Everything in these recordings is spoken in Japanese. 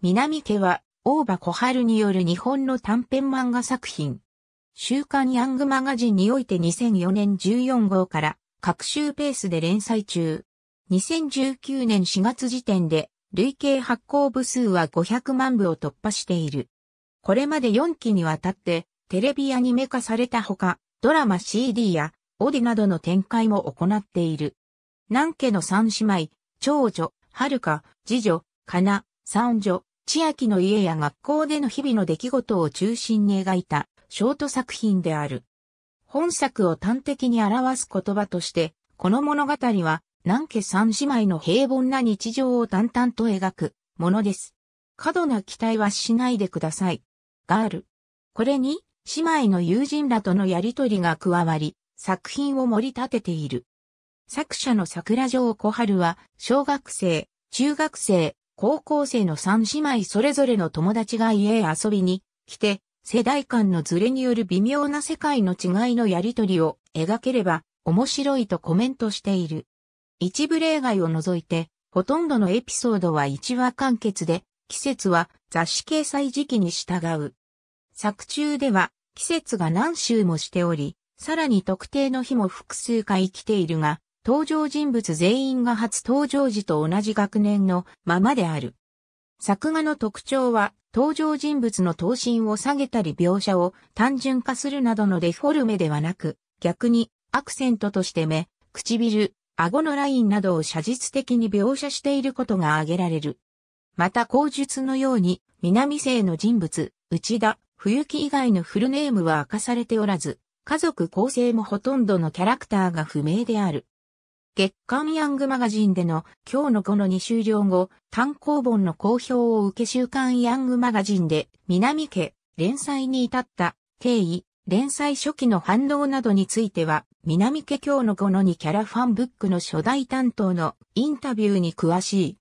南家は、大場小春による日本の短編漫画作品。週刊ヤングマガジンにおいて2004年14号から、各週ペースで連載中。2019年4月時点で、累計発行部数は500万部を突破している。これまで4期にわたって、テレビアニメ化されたほか、ドラマ CD や、オディなどの展開も行っている。南家の三姉妹、長女、遥か、次女、かな、三女、千秋の家や学校での日々の出来事を中心に描いたショート作品である。本作を端的に表す言葉として、この物語は南家三姉妹の平凡な日常を淡々と描くものです。過度な期待はしないでください。ガール。これに、姉妹の友人らとのやりとりが加わり、作品を盛り立てている。作者の桜城小春は、小学生、中学生、高校生の三姉妹それぞれの友達が家へ遊びに来て、世代間のズレによる微妙な世界の違いのやりとりを描ければ面白いとコメントしている。一部例外を除いて、ほとんどのエピソードは一話完結で、季節は雑誌掲載時期に従う。作中では季節が何周もしており、さらに特定の日も複数回来ているが、登場人物全員が初登場時と同じ学年のままである。作画の特徴は、登場人物の頭身を下げたり描写を単純化するなどのデフォルメではなく、逆にアクセントとして目、唇、顎のラインなどを写実的に描写していることが挙げられる。また口述のように、南西の人物、内田、冬木以外のフルネームは明かされておらず、家族構成もほとんどのキャラクターが不明である。月刊ヤングマガジンでの今日のこの2終了後、単行本の公表を受け週刊ヤングマガジンで南家連載に至った経緯、連載初期の反応などについては、南家今日のこの2キャラファンブックの初代担当のインタビューに詳しい。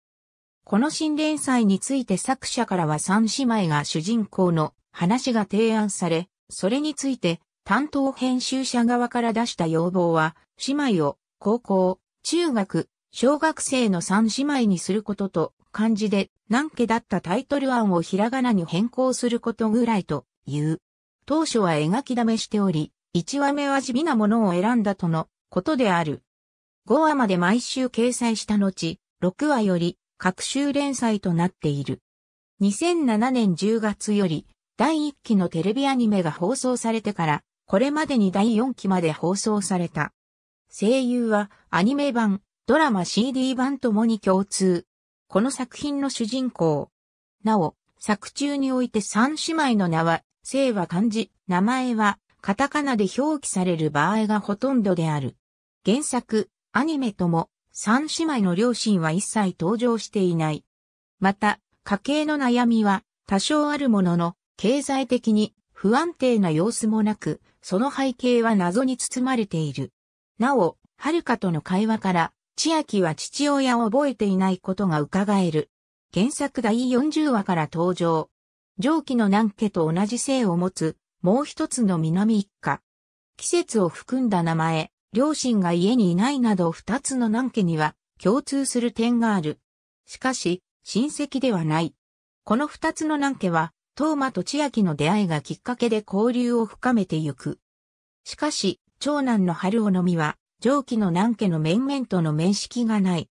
この新連載について作者からは三姉妹が主人公の話が提案され、それについて担当編集者側から出した要望は、姉妹を高校、中学、小学生の三姉妹にすることと、漢字で何家だったタイトル案をひらがなに変更することぐらいという。当初は描きだめしており、1話目は地味なものを選んだとのことである。5話まで毎週掲載した後、6話より各週連載となっている。2007年10月より第1期のテレビアニメが放送されてから、これまでに第4期まで放送された。声優はアニメ版、ドラマ CD 版ともに共通。この作品の主人公。なお、作中において三姉妹の名は、姓は漢字、名前は、カタカナで表記される場合がほとんどである。原作、アニメとも、三姉妹の両親は一切登場していない。また、家計の悩みは多少あるものの、経済的に不安定な様子もなく、その背景は謎に包まれている。なお、遥かとの会話から、千秋は父親を覚えていないことが伺える。原作第40話から登場。上記の南家と同じ姓を持つ、もう一つの南一家。季節を含んだ名前、両親が家にいないなど二つの南家には共通する点がある。しかし、親戚ではない。この二つの南家は、東馬と千秋の出会いがきっかけで交流を深めてゆく。しかし、長男の春尾のみは、上記の南家の面々との面識がない。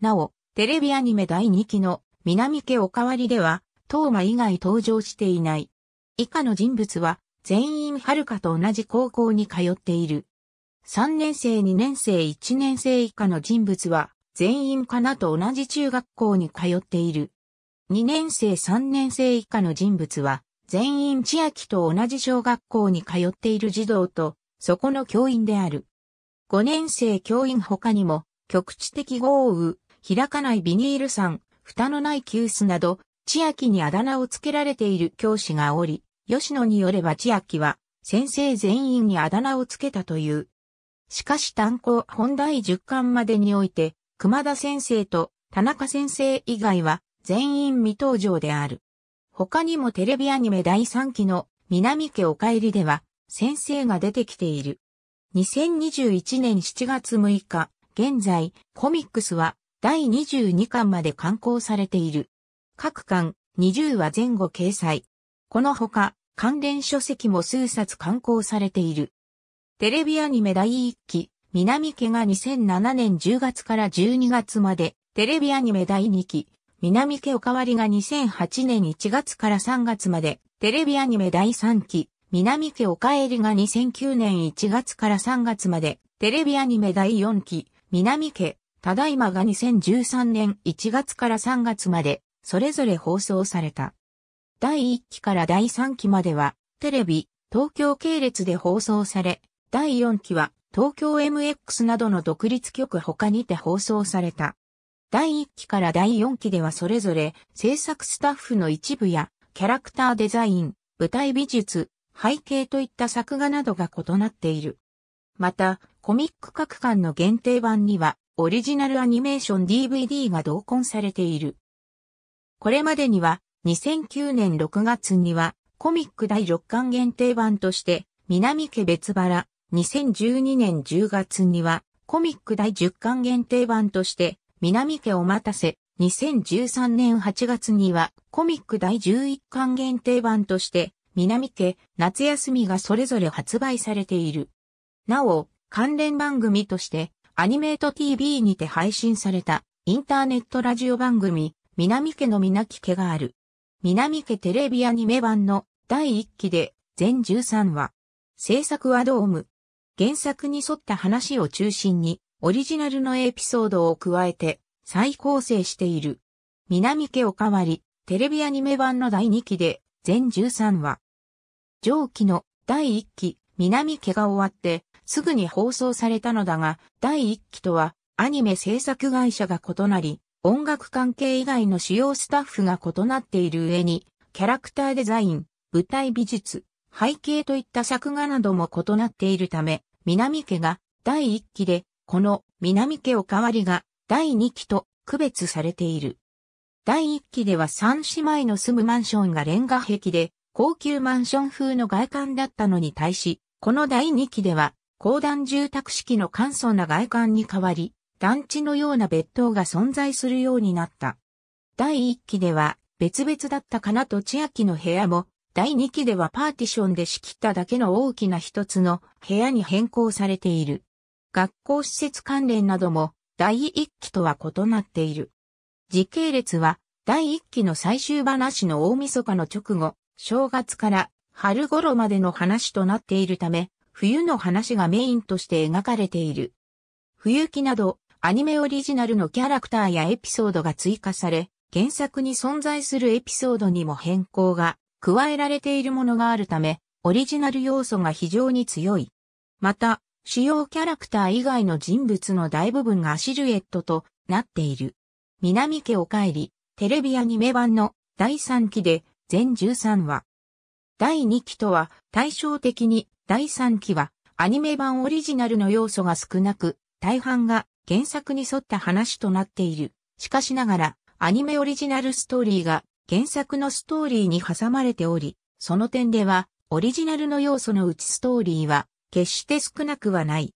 なお、テレビアニメ第2期の南家おかわりでは、東馬以外登場していない。以下の人物は、全員遥かと同じ高校に通っている。3年生2年生1年生以下の人物は、全員かなと同じ中学校に通っている。2年生3年生以下の人物は、全員千秋と同じ小学校に通っている児童とそこの教員である。5年生教員他にも、局地的豪雨、開かないビニール山、蓋のない急須など、千秋にあだ名をつけられている教師がおり、吉野によれば千秋は、先生全員にあだ名をつけたという。しかし単行本第10巻までにおいて、熊田先生と田中先生以外は全員未登場である。他にもテレビアニメ第3期の南家お帰りでは、先生が出てきている。2021年7月6日、現在、コミックスは第22巻まで刊行されている。各巻20話前後掲載。このほか、関連書籍も数冊刊行されている。テレビアニメ第1期、南家が2007年10月から12月まで、テレビアニメ第2期、南家おかわりが2008年1月から3月まで、テレビアニメ第3期、南家おかえりが2009年1月から3月まで、テレビアニメ第4期、南家、ただいまが2013年1月から3月まで、それぞれ放送された。第1期から第3期までは、テレビ、東京系列で放送され、第4期は、東京 MX などの独立局他にて放送された。第1期から第4期ではそれぞれ制作スタッフの一部やキャラクターデザイン、舞台美術、背景といった作画などが異なっている。また、コミック各巻の限定版には、オリジナルアニメーション DVD が同梱されている。これまでには、2009年6月には、コミック第6巻限定版として、南家別腹、2012年10月には、コミック第10巻限定版として、南家お待たせ、2013年8月には、コミック第11巻限定版として、南家、夏休みがそれぞれ発売されている。なお、関連番組として、アニメート TV にて配信された、インターネットラジオ番組、南家のみなき家がある。南家テレビアニメ版の第1期で、全13話。制作はドーム。原作に沿った話を中心に、オリジナルのエピソードを加えて、再構成している。南家おかわり、テレビアニメ版の第2期で、全13話。上記の第1期、南家が終わって、すぐに放送されたのだが、第1期とは、アニメ制作会社が異なり、音楽関係以外の主要スタッフが異なっている上に、キャラクターデザイン、舞台美術、背景といった作画なども異なっているため、南家が第1期で、この南家おかわりが第2期と区別されている。第1期では3姉妹の住むマンションがレンガ壁で、高級マンション風の外観だったのに対し、この第2期では、高段住宅式の簡素な外観に変わり、団地のような別棟が存在するようになった。第1期では、別々だったかなと千秋の部屋も、第2期ではパーティションで仕切っただけの大きな一つの部屋に変更されている。学校施設関連なども、第1期とは異なっている。時系列は、第1期の最終話の大晦日の直後、正月から春頃までの話となっているため、冬の話がメインとして描かれている。冬木など、アニメオリジナルのキャラクターやエピソードが追加され、原作に存在するエピソードにも変更が加えられているものがあるため、オリジナル要素が非常に強い。また、主要キャラクター以外の人物の大部分がシルエットとなっている。南家お帰り、テレビアニメ版の第3期で全13話。第2期とは対照的に第3期はアニメ版オリジナルの要素が少なく、大半が原作に沿った話となっている。しかしながら、アニメオリジナルストーリーが原作のストーリーに挟まれており、その点では、オリジナルの要素のうちストーリーは、決して少なくはない。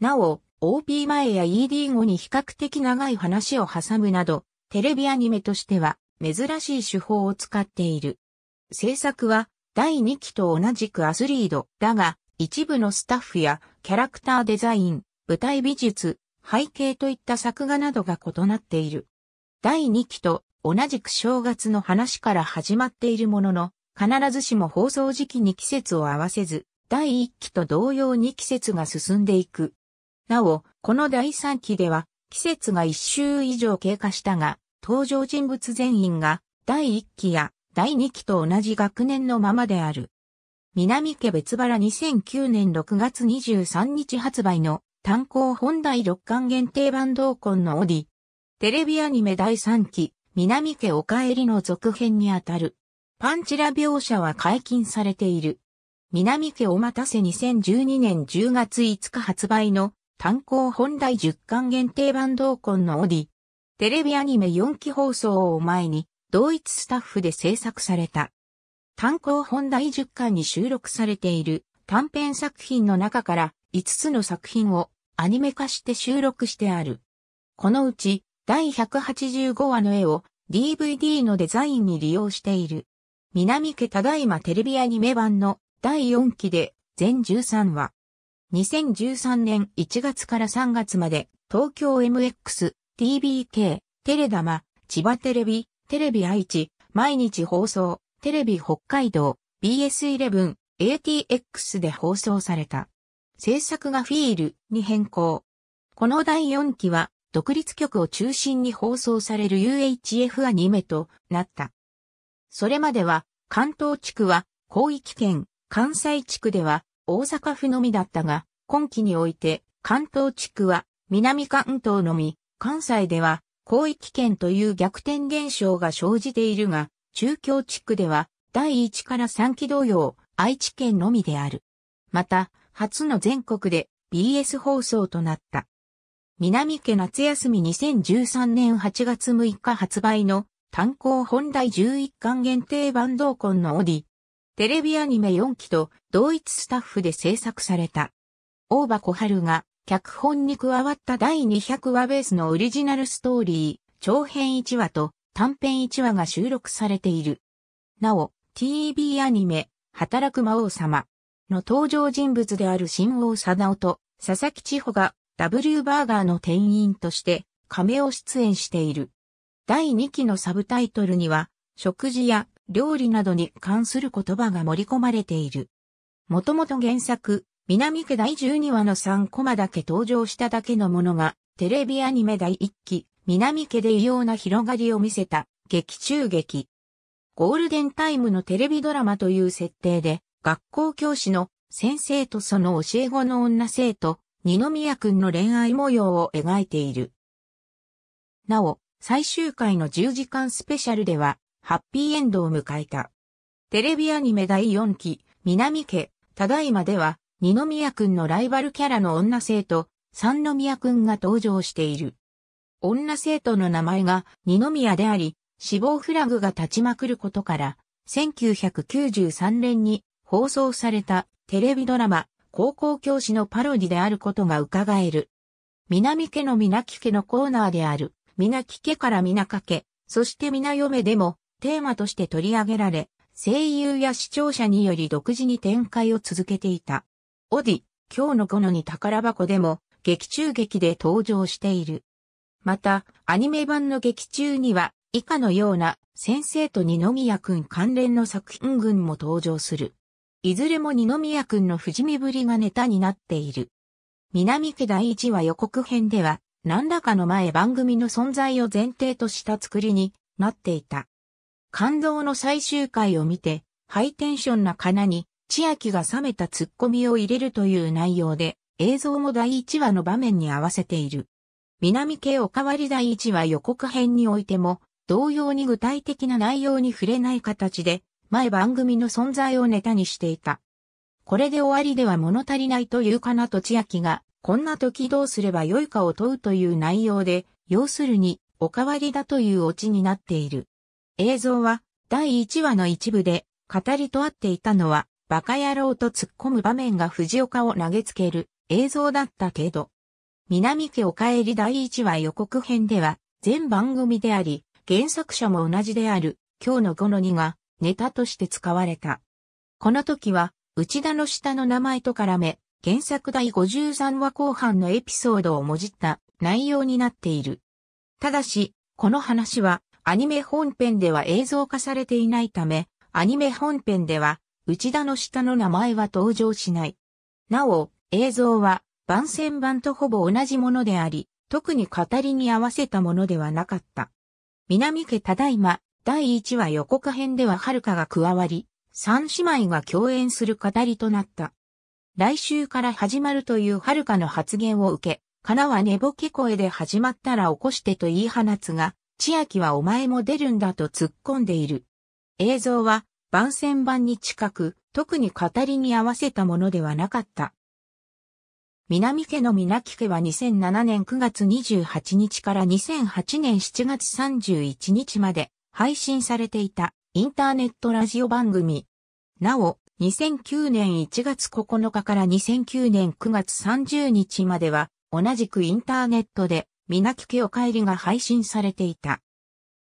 なお、OP 前や ED 後に比較的長い話を挟むなど、テレビアニメとしては、珍しい手法を使っている。制作は第2期と同じくアスリードだが、一部のスタッフやキャラクターデザイン、舞台美術、背景といった作画などが異なっている。第2期と同じく正月の話から始まっているものの、必ずしも放送時期に季節を合わせず、第1期と同様に季節が進んでいく。なお、この第3期では、季節が1週以上経過したが、登場人物全員が第1期や第2期と同じ学年のままである。南家別腹2009年6月23日発売の単行本第6巻限定版同梱のオディ。テレビアニメ第3期、南家お帰りの続編にあたる。パンチラ描写は解禁されている。南家お待たせ2012年10月5日発売の単行本第10巻限定版同梱のオディ。テレビアニメ4期放送を前に、同一スタッフで制作された。単行本第10巻に収録されている短編作品の中から5つの作品をアニメ化して収録してある。このうち第185話の絵を DVD のデザインに利用している。南家ただいまテレビアニメ版の第4期で全13話。2013年1月から3月まで東京 MX TBK、テレダマ、千葉テレビ、テレビ愛知、毎日放送、テレビ北海道、BS11、ATX で放送された。制作がフィールに変更。この第4期は、独立局を中心に放送される UHF アニメとなった。それまでは、関東地区は、広域圏、関西地区では、大阪府のみだったが、今期において、関東地区は、南関東のみ、関西では広域圏という逆転現象が生じているが、中京地区では第1から3期同様、愛知県のみである。また、初の全国で BS 放送となった。南家夏休み2013年8月6日発売の単行本第11巻限定版同梱のオディ。テレビアニメ4期と同一スタッフで制作された。大場小春が脚本に加わった第200話ベースのオリジナルストーリー、長編1話と短編1話が収録されている。なお、TV アニメ、働く魔王様の登場人物である新王貞夫と佐々木千穂が W バーガーの店員として亀を出演している。第2期のサブタイトルには、食事や料理などに関する言葉が盛り込まれている。もともと原作、南家第12話の3コマだけ登場しただけのものが、テレビアニメ第1期、南家で異様な広がりを見せた、劇中劇。ゴールデンタイムのテレビドラマという設定で、学校教師の先生とその教え子の女生徒、二宮くんの恋愛模様を描いている。なお、最終回の10時間スペシャルでは、ハッピーエンドを迎えた。テレビアニメ第4期、南家、ただいまでは、二宮くんのライバルキャラの女生徒、三宮くんが登場している。女生徒の名前が二宮であり、死亡フラグが立ちまくることから、1993年に放送されたテレビドラマ、高校教師のパロディであることが伺える。南家の皆木家のコーナーである、皆木家から皆家家、そして皆嫁でもテーマとして取り上げられ、声優や視聴者により独自に展開を続けていた。オディ、今日のこのに宝箱でも、劇中劇で登場している。また、アニメ版の劇中には、以下のような、先生と二宮くん関連の作品群も登場する。いずれも二宮くんの不死身ぶりがネタになっている。南家第一話予告編では、何らかの前番組の存在を前提とした作りになっていた。感動の最終回を見て、ハイテンションなかなに千秋が冷めたツッコミを入れるという内容で、映像も第1話の場面に合わせている。南系おかわり第1話予告編においても、同様に具体的な内容に触れない形で、前番組の存在をネタにしていた。これで終わりでは物足りないというかなと千秋が、こんな時どうすればよいかを問うという内容で、要するに、おかわりだというオチになっている。映像は、第1話の一部で、語りとあっていたのは、バカ野郎と突っ込む場面が藤岡を投げつける映像だったけど、南家お帰り第1話予告編では、全番組であり、原作者も同じである、今日の五の2が、ネタとして使われた。この時は、内田の下の名前と絡め、原作第53話後半のエピソードをもじった内容になっている。ただし、この話は、アニメ本編では映像化されていないため、アニメ本編では、内田の下の名前は登場しない。なお、映像は番宣版とほぼ同じものであり、特に語りに合わせたものではなかった。南家ただいま、第1話予告編では遥かが加わり、三姉妹が共演する語りとなった。来週から始まるという遥かの発言を受け、かなは寝ぼけ声で始まったら起こしてと言い放つが、千秋はお前も出るんだと突っ込んでいる。映像は番宣版に近く、特に語りに合わせたものではなかった。南家の皆木家は2007年9月28日から2008年7月31日まで配信されていたインターネットラジオ番組。なお、2009年1月9日から2009年9月30日までは同じくインターネットで皆木家お帰りが配信されていた。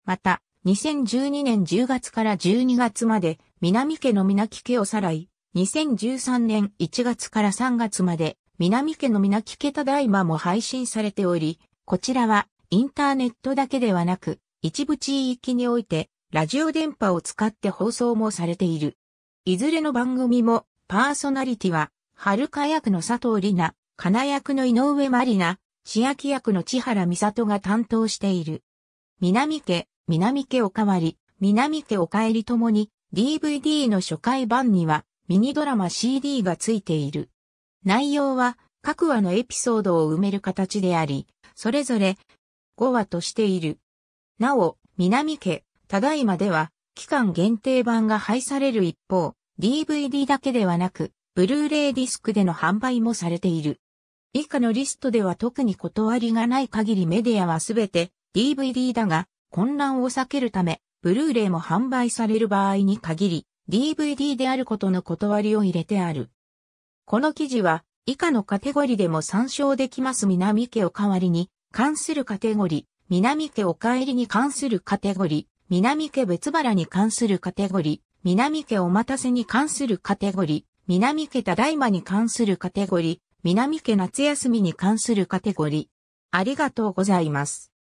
また、2012年10月から12月まで、南家の皆木家をさらい、2013年1月から3月まで、南家の皆木家ただいまも配信されており、こちらは、インターネットだけではなく、一部地域において、ラジオ電波を使って放送もされている。いずれの番組も、パーソナリティは、春香役の佐藤里奈、金役の井上まりな、千秋役の千原美里が担当している。南家、南家おかわり、南家おかえりともに、DVD の初回版には、ミニドラマ CD がついている。内容は、各話のエピソードを埋める形であり、それぞれ、5話としている。なお、南家、ただいまでは、期間限定版が配される一方、DVD だけではなく、ブルーレイディスクでの販売もされている。以下のリストでは特に断りがない限りメディアはすべて DVD だが、混乱を避けるため、ブルーレイも販売される場合に限り、DVD であることの断りを入れてある。この記事は、以下のカテゴリでも参照できます南家お代わりに関するカテゴリ、南家お帰りに関するカテゴリ、南家別腹に関するカテゴリ、南家お待たせに関するカテゴリ、南家ただいまに関するカテゴリ、南家夏休みに関するカテゴリ。ありがとうございます。